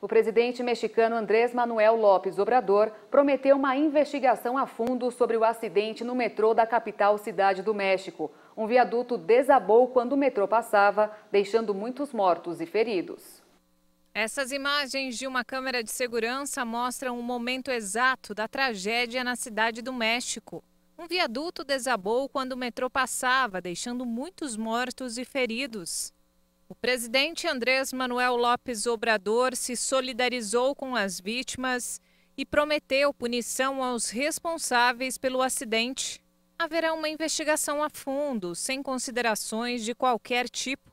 O presidente mexicano Andrés Manuel López Obrador prometeu uma investigação a fundo sobre o acidente no metrô da capital Cidade do México. Um viaduto desabou quando o metrô passava, deixando muitos mortos e feridos. Essas imagens de uma câmera de segurança mostram o momento exato da tragédia na Cidade do México. Um viaduto desabou quando o metrô passava, deixando muitos mortos e feridos. O presidente Andrés Manuel Lopes Obrador se solidarizou com as vítimas e prometeu punição aos responsáveis pelo acidente. Haverá uma investigação a fundo, sem considerações de qualquer tipo,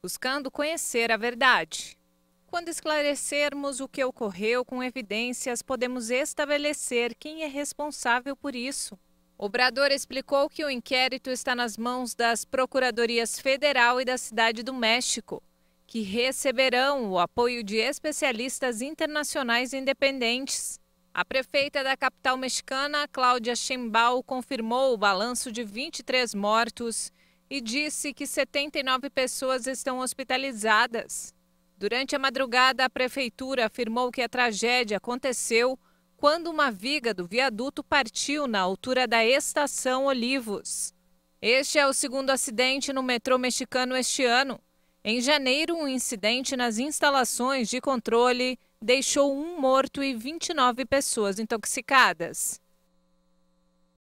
buscando conhecer a verdade. Quando esclarecermos o que ocorreu com evidências, podemos estabelecer quem é responsável por isso. Obrador explicou que o inquérito está nas mãos das procuradorias federal e da Cidade do México, que receberão o apoio de especialistas internacionais independentes. A prefeita da capital mexicana, Cláudia Sheinbaum, confirmou o balanço de 23 mortos e disse que 79 pessoas estão hospitalizadas. Durante a madrugada, a prefeitura afirmou que a tragédia aconteceu quando uma viga do viaduto partiu na altura da Estação Olivos. Este é o segundo acidente no metrô mexicano este ano. Em janeiro, um incidente nas instalações de controle deixou um morto e 29 pessoas intoxicadas.